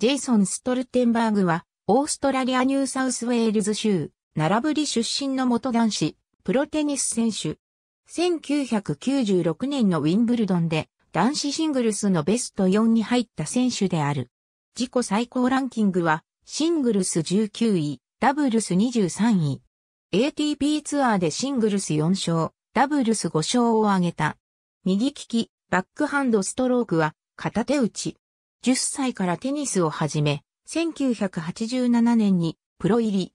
ジェイソン・ストルテンバーグは、オーストラリア・ニューサウスウェールズ州、並ぶり出身の元男子、プロテニス選手。1996年のウィンブルドンで、男子シングルスのベスト4に入った選手である。自己最高ランキングは、シングルス19位、ダブルス23位。ATP ツアーでシングルス4勝、ダブルス5勝を挙げた。右利き、バックハンドストロークは、片手打ち。10歳からテニスを始め、1987年にプロ入り。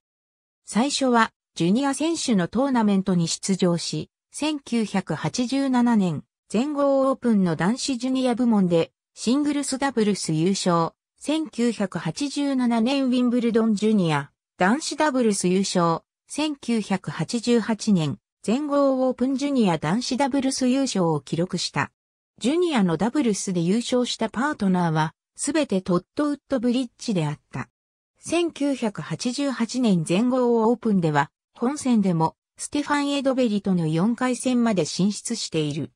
最初はジュニア選手のトーナメントに出場し、1987年全豪オープンの男子ジュニア部門でシングルスダブルス優勝、1987年ウィンブルドンジュニア男子ダブルス優勝、1988年全豪オープンジュニア男子ダブルス優勝を記録した。ジュニアのダブルスで優勝したパートナーは、すべてトットウッドブリッジであった。1988年全豪オープンでは、本戦でも、ステファン・エドベリとの4回戦まで進出している。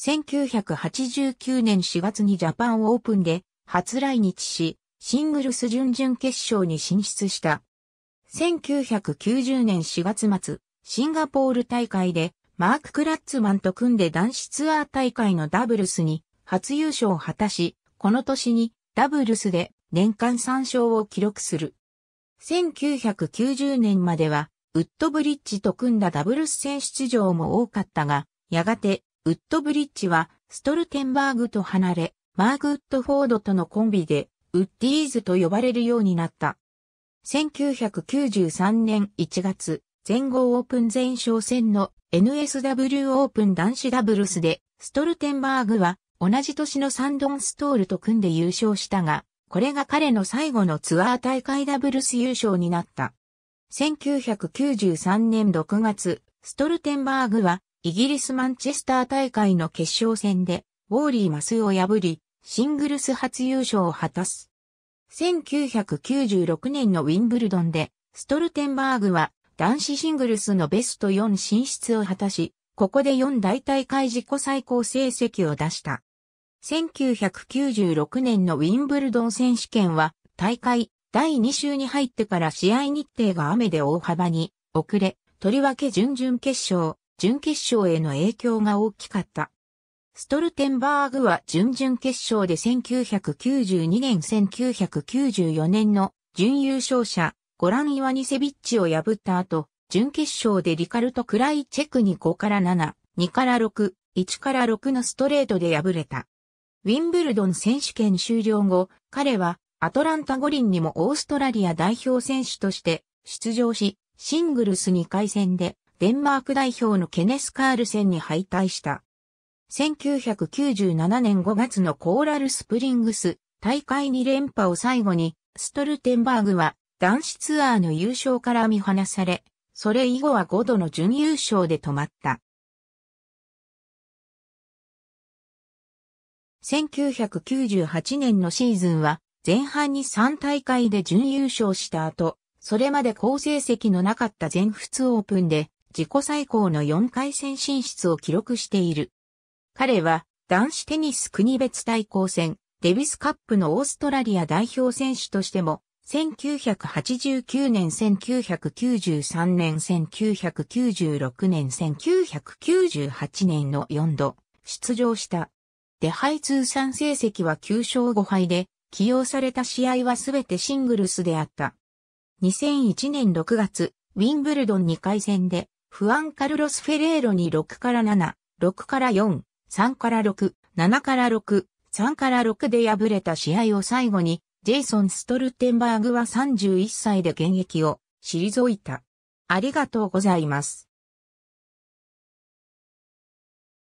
1989年4月にジャパンオープンで、初来日し、シングルス準々決勝に進出した。1990年4月末、シンガポール大会でマーク・クラッツマンと組んで男子ツアー大会のダブルスに初優勝を果たし、この年にダブルスで年間3勝を記録する。1990年までは、ウッドブリッジと組んだダブルス戦出場も多かったが、やがて、ウッドブリッジは、ストルテンバーグと離れ、マーク・ウッドフォードとのコンビで、ウッディーズと呼ばれるようになった。1993年1月、全豪オープン前哨戦の NSW オープン男子ダブルスで、ストルテンバーグは同じ年のサンドンストールと組んで優勝したが、これが彼の最後のツアー大会ダブルス優勝になった。1993年6月、ストルテンバーグはイギリスマンチェスター大会の決勝戦で、ウォーリー・マスを破り、シングルス初優勝を果たす。1996年のウィンブルドンで、ストルテンバーグは男子シングルスのベスト4進出を果たし、ここで4大大会自己最高成績を出した。1996年のウィンブルドン選手権は、大会第2週に入ってから試合日程が雨で大幅に遅れ、とりわけ準々決勝、準決勝への影響が大きかった。ストルテンバーグは準々決勝で1992年1994年の準優勝者ゴラン・イワニセビッチを破った後、準決勝でリカルト・クライチェクに5から7、2から6、1から6のストレートで敗れた。ウィンブルドン選手権終了後、彼はアトランタ五輪にもオーストラリア代表選手として出場し、シングルス2回戦でデンマーク代表のケネス・カールセンに敗退した。1997年5月のコーラルスプリングス大会2連覇を最後に、ストルテンバーグは男子ツアーの優勝から見放され、それ以後は5度の準優勝で止まった。1998年のシーズンは前半に3大会で準優勝した後、それまで好成績のなかった全仏オープンで自己最高の4回戦進出を記録している。彼は男子テニス国別対抗戦デビスカップのオーストラリア代表選手としても1989年、1993年、1996年、1998年の4度出場した。デハイ通算成績は9勝5敗で、起用された試合はすべてシングルスであった。2001年6月、ウィンブルドン2回戦で、フアン・カルロス・フェレーロに6から7、6から4、3から6、7から6、3から6で敗れた試合を最後に、ジェイソン・ストルテンバーグは31歳で現役を退いた。ありがとうございます。